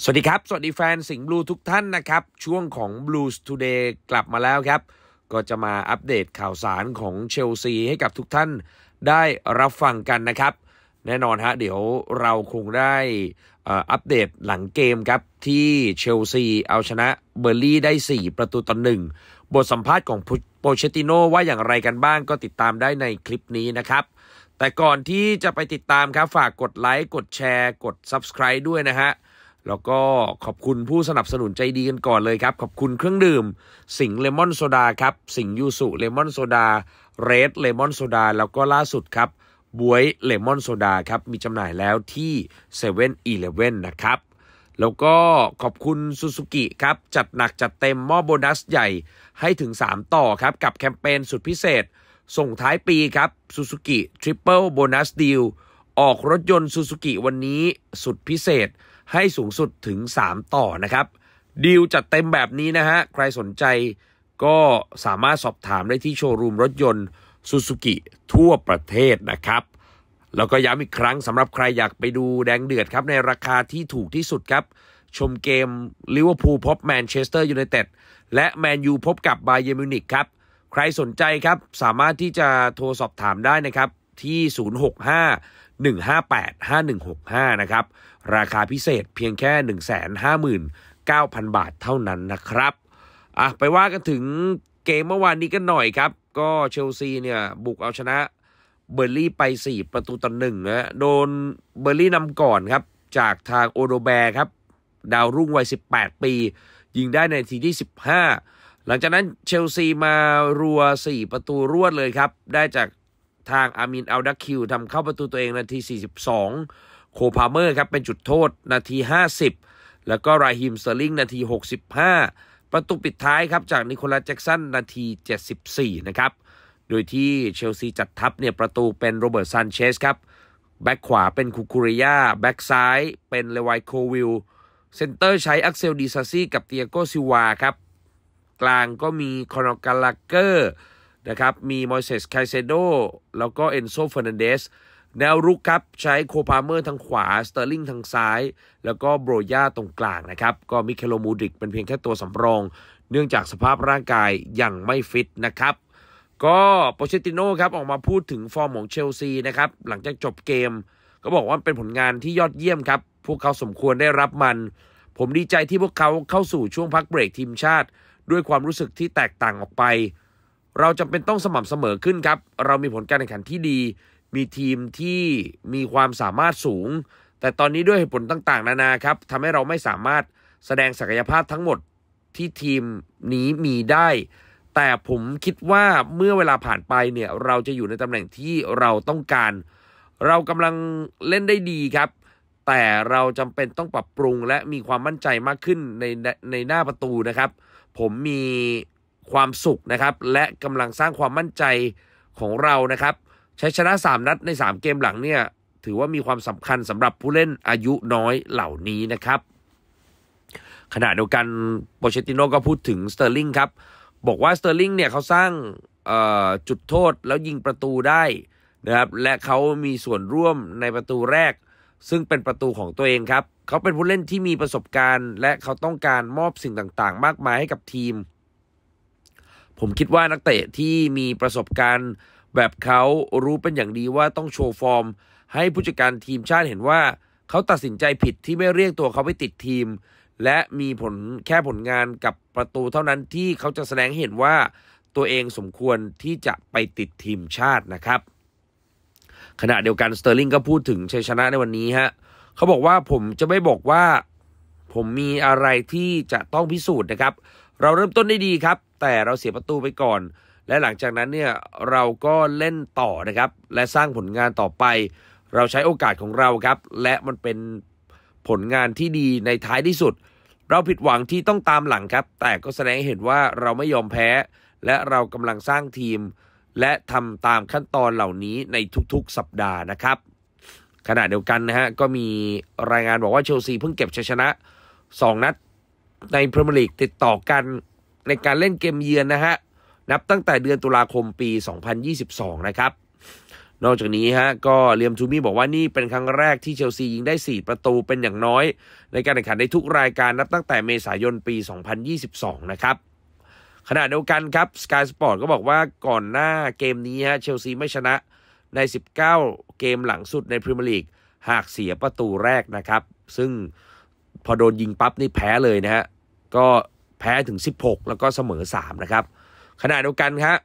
สวัสดีครับ สวัสดีแฟนสิงห์บลูทุกท่านนะครับ ช่วงของ Blues Today กลับมาแล้วครับ ก็จะมาอัปเดตข่าวสารของเชลซีให้กับทุกท่านได้รับฟังกันนะครับ แน่นอนฮะ เดี๋ยวเราคงได้อัปเดตหลังเกมครับ ที่เชลซีเอาชนะเบอร์ลี่ได้ 4 ประตูต่อหนึ่งบทสัมภาษณ์ของโปเชติโนว่าอย่างไรกันบ้างก็ติดตามได้ในคลิปนี้นะครับ แต่ก่อนที่จะไปติดตามครับฝากกดไลค์กดแชร์ กด Subscribe ด้วยนะฮะแล้วก็ขอบคุณผู้สนับสนุนใจดีกันก่อนเลยครับ ขอบคุณเครื่องดื่ม สิงเลมอนโซดาครับ สิงยูสุเลมอนโซดาเรดเลมอนโซดา แล้วก็ล่าสุดครับบวยเลมอนโซดาครับ มีจำหน่ายแล้วที่7 e เ e ่ e อนะครับ แล้วก็ขอบคุณซูซูกิครับ จัดหนักจัดเต็มมอบโบนัสใหญ่ ให้ถึง 3 ต่อครับ กับแคมเปญสุดพิเศษ ส่งท้ายปีครับซูซูกิทริปเปิลโบนัสดีลออกรถยนต์ซูซูกิวันนี้สุดพิเศษให้สูงสุดถึง 3 ต่อนะครับดีลจัดเต็มแบบนี้นะฮะใครสนใจก็สามารถสอบถามได้ที่โชว์รูมรถยนต์ซูซูกิทั่วประเทศนะครับแล้วก็ย้ำอีกครั้งสำหรับใครอยากไปดูแดงเดือดครับ ในราคาที่ถูกที่สุดครับ ชมเกมลิเวอร์พูลพบแมนเชสเตอร์ยูไนเต็ดและแมนยูพบกับบาเยมิวนิกครับใครสนใจครับสามารถที่จะโทรสอบถามได้นะครับที่ 065-158-5165 นะครับ ราคาพิเศษเพียงแค่ 159,000 บาทเท่านั้นนะครับอ่ะไปว่ากันถึงเกมเมื่อวานนี้กันหน่อยครับ ก็เชลซีเนี่ยบุกเอาชนะเบอร์ลี่ไป 4 ประตูต่อหนึ่งนะโดนเบอร์ลี่นำก่อนครับ จากทางโอโดแบร์ครับ ดาวรุ่งวัย 18 ปี ยิงได้ในทีที่ 15 หลังจากนั้นเชลซีมารัว 4 ประตูรวดเลยครับได้จากทางอามินอัลดักคิวทำเข้าประตูตัวเองนาที 42 โคพาเมอร์ครับเป็นจุดโทษ นาที 50 แล้วก็ราฮิมเซอร์ลิงนาที 65 ประตูปิดท้ายครับจากนิโคลัสแจ็กสัน นาที 74 นะครับ โดยที่เชลซีจัดทัพเนี่ยประตูเป็นโรเบิร์ตซานเชสครับแบ็กขวาเป็นคูคูริยาแบ็กซ้ายเป็นเลวายโควิล เซนเตอร์ใช้อักเซลดีซาซี่กับเตียโกซิวาครับกลางก็มีคอนอกาลาเกอร์นะครับ มีมอยเซสไคเซโดแล้วก็เอนโซเฟอร์นันเดส แนวรุกครับใช้โคพาเมอร์ทางขวา สเตอร์ลิงทางซ้าย แล้วก็โบรยาตรงกลางนะครับ ก็มิเคโลมูดริกเป็นเพียงแค่ตัวสำรอง เนื่องจากสภาพร่างกายยังไม่ฟิตนะครับ ก็โปเชติโน่ครับออกมาพูดถึงฟอร์มของเชลซีนะครับ หลังจากจบเกม ก็บอกว่าเป็นผลงานที่ยอดเยี่ยมครับ พวกเขาสมควรได้รับมัน ผมดีใจที่พวกเขาเข้าสู่ช่วงพักเบรกทีมชาติ ด้วยความรู้สึกที่แตกต่างออกไปเราจะเป็นต้องสม่ำเสมอขึ้นครับ เรามีผลการแข่งขันที่ดี มีทีมที่มีความสามารถสูง แต่ตอนนี้ด้วยเหตุผลต่างๆ นานาครับทำให้เราไม่สามารถแสดงศักยภาพทั้งหมดที่ทีมนี้มีได้ แต่ผมคิดว่าเมื่อเวลาผ่านไปเนี่ยเราจะอยู่ในตำแหน่งที่เราต้องการ เรากำลังเล่นได้ดีครับ แต่เราจำเป็นต้องปรับปรุง และมีความมั่นใจมากขึ้นในในหน้าประตูนะครับ ผมมีความสุขนะครับ และกำลังสร้างความมั่นใจของเรานะครับ ใช้ชนะ 3 นัดใน 3 เกมหลังเนี่ยถือว่ามีความสำคัญสำหรับผู้เล่นอายุน้อยเหล่านี้นะครับขณะเดียวกันโปเชติโนก็พูดถึงสเตอร์ลิงครับบอกว่าสเตอร์ลิงเนี่ยเขาสร้างจุดโทษแล้วยิงประตูได้นะครับและเขามีส่วนร่วมในประตูแรก ซึ่งเป็นประตูของตัวเองครับ เขาเป็นผู้เล่นที่มีประสบการณ์ และเขาต้องการมอบสิ่งต่างๆ มากมายให้กับทีมผมคิดว่านักเตะที่มีประสบการณ์แบบเขารู้เป็นอย่างดีว่าต้องโชว์ฟอร์ม ให้ผู้จัดการทีมชาติเห็นว่า เขาตัดสินใจผิดที่ไม่เรียกตัวเขาไปติดทีม และมีผลแค่ผลงานกับประตูเท่านั้นที่เขาจะแสดงเห็นว่าตัวเองสมควรที่จะไปติดทีมชาตินะครับ ขณะเดียวกันสเตอร์ลิงก็พูดถึงชัยชนะในวันนี้ฮะเขาบอกว่าผมจะไม่บอกว่า ผมมีอะไรที่จะต้องพิสูจน์นะครับเราเริ่มต้นได้ดีครับ แต่เราเสียประตูไปก่อน และหลังจากนั้นเนี่ยเราก็เล่นต่อนะครับ และสร้างผลงานต่อไป เราใช้โอกาสของเราครับ และมันเป็นผลงานที่ดีในท้ายที่สุด เราผิดหวังที่ต้องตามหลังครับ แต่ก็แสดงให้เห็นว่าเราไม่ยอมแพ้ และเรากำลังสร้างทีม และทำตามขั้นตอนเหล่านี้ในทุกๆ สัปดาห์นะครับ ขณะเดียวกันนะฮะก็มีรายงานบอกว่าเชลซีเพิ่งเก็บชัยชนะ 2 นัดในพรีเมียร์ลีกติดต่อกันในการเล่นเกมเยือนนะฮะนับตั้งแต่เดือนตุลาคมปี 2022 นะครับ นอกจากนี้ฮะก็เลียมทูมี่บอกว่านี่เป็นครั้งแรกที่เชลซี ยิงได้ 4 ประตูเป็นอย่างน้อย ในการแข่งขันในทุกรายการนับตั้งแต่เมษายนปี 2022 นะครับขณะเดียวกันครับ Sky Sport ก็บอกว่าก่อนหน้าเกมนี้ฮะเชลซีไม่ชนะใน 19 เกมหลังสุดในพรีเมียร์ลีกหากเสียประตูแรกนะครับซึ่งพอโดนยิงปั๊บนี่แพ้เลยนะฮะก็แพ้ถึง 16 แล้วก็เสมอ 3 นะครับขณะเดียวกันครับ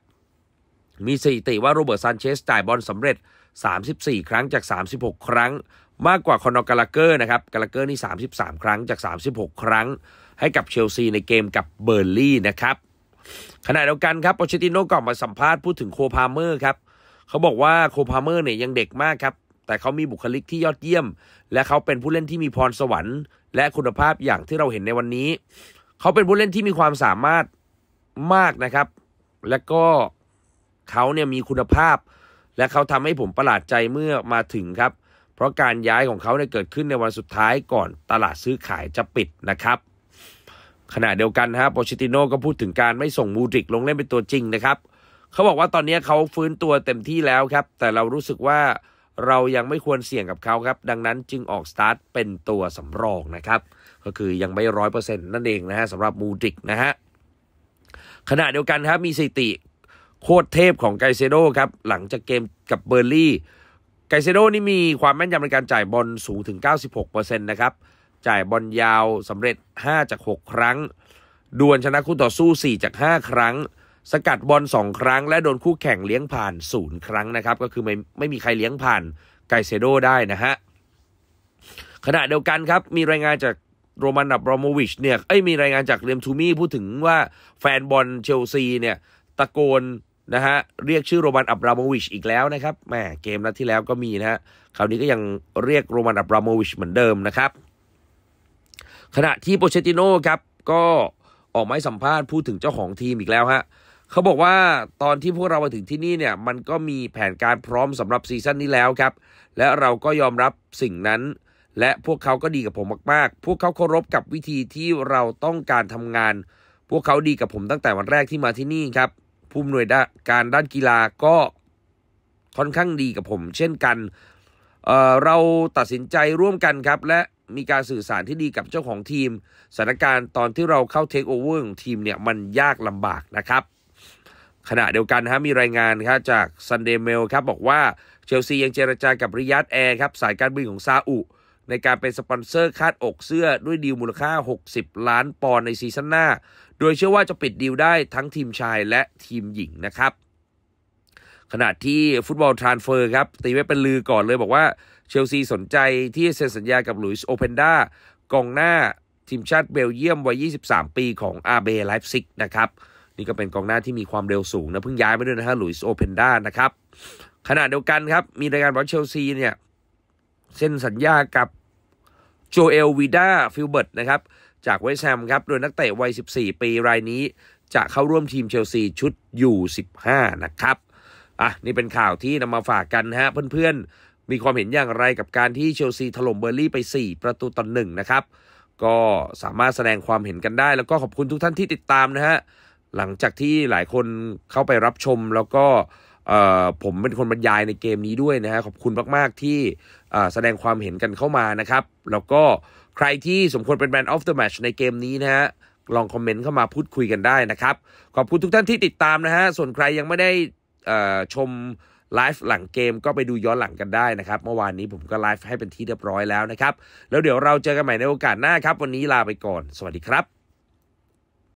มีสถิติว่าโรเบิร์ตซานเชสจ่ายบอลสำเร็จ 34 ครั้งจาก 36 ครั้ง มากกว่าคอนอกาลาเกอร์นะครับกาลาเกอร์นี่ 33 ครั้งจาก 36 ครั้ง ให้กับเชลซีในเกมกับเบอร์ลี่นะครับขณะเดียวกันครับโปเชติโน่ก่อนมาสัมภาษณ์พูดถึงโคพาเมอร์ครับเขาบอกว่าโคพาเมอร์เนี่ยยังเด็กมากครับ แต่เขามีบุคลิกที่ยอดเยี่ยม และเขาเป็นผู้เล่นที่มีพรสวรรค์ และคุณภาพอย่างที่เราเห็นในวันนี้เขาเป็นผู้เล่นที่มีความสามารถมากนะครับ และก็เขาเนี่ยมีคุณภาพ และเขาทำให้ผมประหลาดใจเมื่อมาถึงครับ เพราะการย้ายของเขาเนี่ยเกิดขึ้นในวันสุดท้ายก่อนตลาดซื้อขายจะปิดนะครับ ขณะเดียวกันนะโปชิติโน่ก็พูดถึงการไม่ส่งมูดริกลงเล่นเป็นตัวจริงนะครับ เขาบอกว่าตอนนี้เขาฟื้นตัวเต็มที่แล้วครับ แต่เรารู้สึกว่าเรายังไม่ควรเสี่ยงกับเขาครับดังนั้นจึงออกสตาร์ทเป็นตัวสำรองนะครับก็คือยังไม่ร้อยเปอร์เซ็นต์นั่นเองนะฮะสำหรับมูดิกนะฮะขณะเดียวกันครับมีสติโคตรเทพของไกเซโดครับหลังจากเกมกับเบอร์ลี่ไกเซโดนี่มีความแม่นยำในการจ่ายบอลสูงถึง 96%นะครับ จ่ายบอลยาวสำเร็จ5จาก6 ครั้ง ดวลชนะคู่ต่อสู้ 4 จาก 5 ครั้งสกัดบอลสองครั้ง และโดนคู่แข่งเลี้ยงผ่านศูนย์ครั้งนะครับ ก็คือไม่ไม่มีใครเลี้ยงผ่านไกเซโดได้นะฮะ ขณะเดียวกันครับมีรายงานจากโรมันดับรอมวิชเนี่ยเอ้ยมีรายงานจากเรียมทูมี่พูดถึงว่า แฟนบอลเชลซี เนี่ย ตะโกนนะฮะเรียกชื่อโรมันอับรามวิชอีกแล้วนะครับแหมเกมนัดที่แล้วก็มีนะฮะคราวนี้ก็ยังเรียกโรมันอับรามวิชเหมือนเดิมนะครับ ขณะที่โปเชติโน่ครับก็ออกไม้สัมภาษณ์พูดถึงเจ้าของทีมอีกแล้วฮะเขาบอกว่าตอนที่พวกเรามาถึงที่นี่เนี่ยมันก็มีแผนการพร้อมสำหรับซีซั่นนี้แล้วครับ และเราก็ยอมรับสิ่งนั้น และพวกเขาก็ดีกับผมมากๆ พวกเขาเคารพกับวิธีที่เราต้องการทำงาน พวกเขาดีกับผมตั้งแต่วันแรกที่มาที่นี่ครับผู้อำนวยการด้านกีฬาก็ค่อนข้างดีกับผม เช่นกันเเราตัดสินใจร่วมกันครับ และมีการสื่อสารที่ดีกับเจ้าของทีมสถานการณ์ตอนที่เราเข้าเทคโอเวอร์ของทีมเนี่ยมันยากลำบากนะครับขณะเดียวกันฮะมีรายงานครับจาก Sunday Mail ครับบอกว่า เชลซียังเจรจากับริยัตแอร์ครับสายการบินของซาอุ ในการเป็นสปอนเซอร์คาดอกเสื้อด้วยดีลมูลค่า 60 ล้านปอนด์ในซีซั่นหน้า โดยเชื่อว่าจะปิดดีลได้ทั้งทีมชายและทีมหญิงนะครับขณะที่ฟุตบอลทรานเฟอร์ครับตีไว้เป็นลือก่อนเลยบอกว่า เชลซีสนใจที่เซ็นสัญญากับหลุยส์โอเพนดากองหน้าทีมชาติเบลเยียมวัย23 ปีของอาเบไลฟ์ซิกนะครับนี่ก็เป็นกองหน้าที่มีความเร็วสูงนะเพิ่งย้ายมาด้วยนะฮะ หลุยส์โอเพนด้านะครับขณะเดียวกันครับมีรายการบอลเชลซีเนี่ยเซ็นสัญญากับ โจเอลวีดาฟิลเบิร์ตนะครับ จากเวสแฮมครับโดยนักเตะวัย 14 ปีรายนี้ จะเข้าร่วมทีมเชลซีชุดยู15 นะครับ อ่ะ นี่เป็นข่าวที่นำมาฝากกันฮะ เพื่อนๆมีความเห็นอย่างไรกับการที่เชลซีถล่มเบอร์ลี่ไป 4 ประตูต่อหนึ่งนะครับก็สามารถแสดงความเห็นกันได้ แล้วก็ขอบคุณทุกท่านที่ติดตามนะฮะหลังจากที่หลายคนเข้าไปรับชมแล้วก็ผมเป็นคนบรรยายในเกมนี้ด้วยนะฮะขอบคุณมากๆที่แสดงความเห็นกันเข้ามานะครับแล้วก็ใครที่สมควรเป็นแมนออฟเดอะแมชในเกมนี้นะฮะลองคอมเมนต์เข้ามาพูดคุยกันได้นะครับขอบคุณทุกท่านที่ติดตามนะฮะส่วนใครยังไม่ได้ชมไลฟ์หลังเกมก็ไปดูย้อนหลังกันได้นะครับเมื่อวานนี้ผมก็ไลฟ์ให้เป็นที่เรียบร้อยแล้วนะครับแล้วเดี๋ยวเราเจอกันใหม่ในโอกาสหน้าครับวันนี้ลาไปก่อนสวัสดีครับ